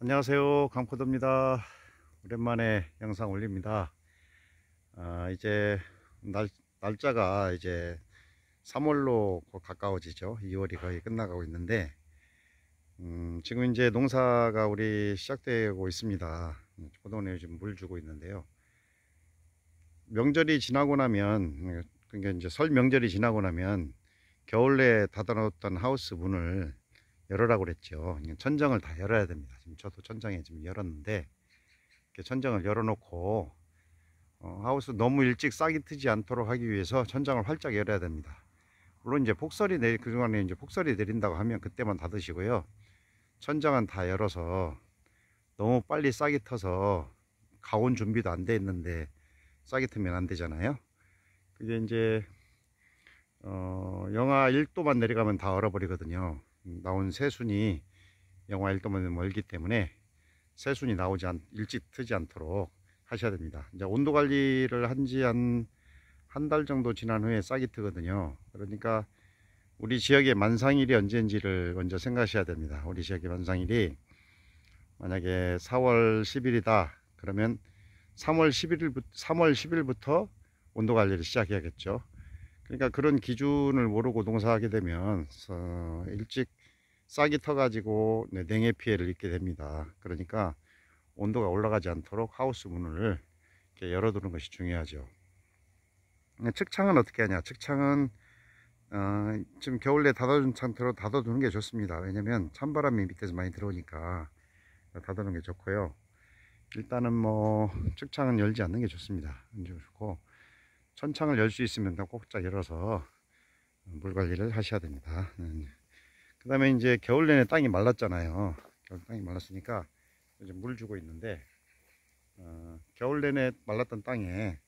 안녕하세요 강포도입니다 오랜만에 영상 올립니다 아, 이제 날, 날짜가 이제 3월로 가까워지죠 2월이 거의 끝나가고 있는데 음, 지금 이제 농사가 우리 시작되고 있습니다 포도원에 지금 물 주고 있는데요 명절이 지나고 나면 그러니까 이제 설 명절이 지나고 나면 겨울 내에 닫아놓았던 하우스 문을 열어라고 그랬죠. 천정을 다 열어야 됩니다. 지금 저도 천장에 지금 열었는데 천정을 열어놓고 어, 하우스 너무 일찍 싹이 트지 않도록 하기 위해서 천장을 활짝 열어야 됩니다. 물론 이제 폭설이 내리 그 중간에 이제 폭설이 내린다고 하면 그때만 닫으시고요. 천장은 다 열어서 너무 빨리 싹이 터서 가온 준비도 안 돼 있는데 싹이 트면 안 되잖아요. 그게 이제 어, 영하 1도만 내려가면 다 얼어버리거든요. 나온 새순이 영하 1도면 멀기 때문에 새순이 나오지 않, 일찍 트지 않도록 하셔야 됩니다. 이제 온도 관리를 한지 한 한 달 정도 지난 후에 싹이 트거든요. 그러니까 우리 지역의 만상일이 언제인지를 먼저 생각하셔야 됩니다. 우리 지역의 만상일이 만약에 4월 10일이다 그러면 3월 1 1일 3월 10일부터 온도 관리를 시작해야겠죠. 그러니까 그런 기준을 모르고 농사하게 되면 일찍 싹이 터가지고 네, 냉해 피해를 입게 됩니다. 그러니까 온도가 올라가지 않도록 하우스 문을 이렇게 열어두는 것이 중요하죠. 네, 측창은 어떻게 하냐? 측창은 어, 지금 겨울 내 닫아둔 상태로 닫아두는 게 좋습니다. 왜냐면 찬바람이 밑에서 많이 들어오니까 닫아두는게 좋고요. 일단은 뭐 측창은 열지 않는 게 좋습니다. 좋고 천창을 열 수 있으면 꼭꼭 열어서 물 관리를 하셔야 됩니다. 네, 그 다음에 이제 겨울 내내 땅이 말랐잖아요 겨울 땅이 말랐으니까 이제 물을 주고 있는데 어, 겨울 내내 말랐던 땅에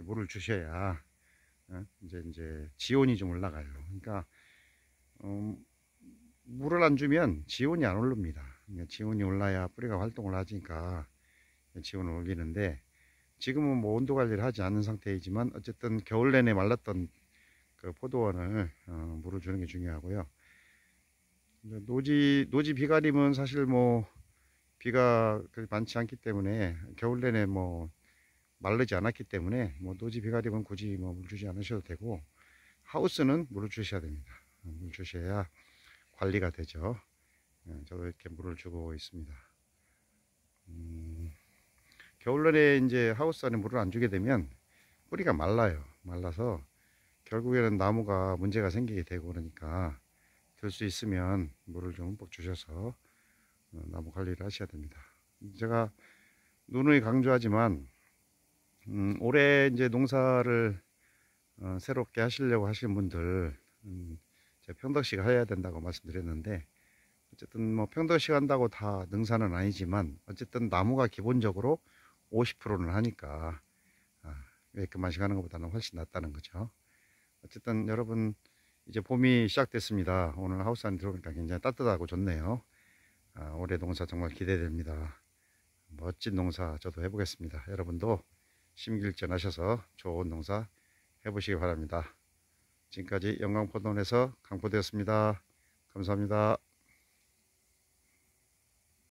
물을 주셔야 어, 이제 이제 지온이 좀 올라가요 그러니까 음, 물을 안 주면 지온이 안 오릅니다 그러니까 지온이 올라야 뿌리가 활동을 하니까 지온을 올리는데 지금은 뭐 온도 관리를 하지 않은 상태이지만 어쨌든 겨울 내내 말랐던 그 포도원을 어, 물을 주는 게 중요하고요 노지 노지 비가림은 사실 뭐 비가 그렇게 많지 않기 때문에 겨울 내내 뭐 마르지 않았기 때문에 뭐 노지 비가림은 굳이 뭐물 주지 않으셔도 되고 하우스는 물을 주셔야 됩니다. 물 주셔야 관리가 되죠. 예, 저도 이렇게 물을 주고 있습니다. 음, 겨울 내내 이제 하우스 안에 물을 안 주게 되면 뿌리가 말라요. 말라서 결국에는 나무가 문제가 생기게 되고 그러니까 될수 있으면 물을 좀 주셔서 어, 나무 관리를 하셔야 됩니다. 제가 누누이 강조하지만 음, 올해 이제 농사를 어, 새롭게 하시려고 하시는 분들 음, 제가 평덕식 해야 된다고 말씀드렸는데 어쨌든 뭐 평덕식 한다고 다 능사는 아니지만 어쨌든 나무가 기본적으로 50%는 하니까 아, 왜 그만씩 하는 것보다는 훨씬 낫다는 거죠. 어쨌든 여러분 이제 봄이 시작됐습니다. 오늘 하우스 안 들어오니까 굉장히 따뜻하고 좋네요. 아, 올해 농사 정말 기대됩니다. 멋진 농사 저도 해보겠습니다. 여러분도 심길전하셔서 좋은 농사 해보시기 바랍니다. 지금까지 영광포돈에서 강포되었습니다. 감사합니다.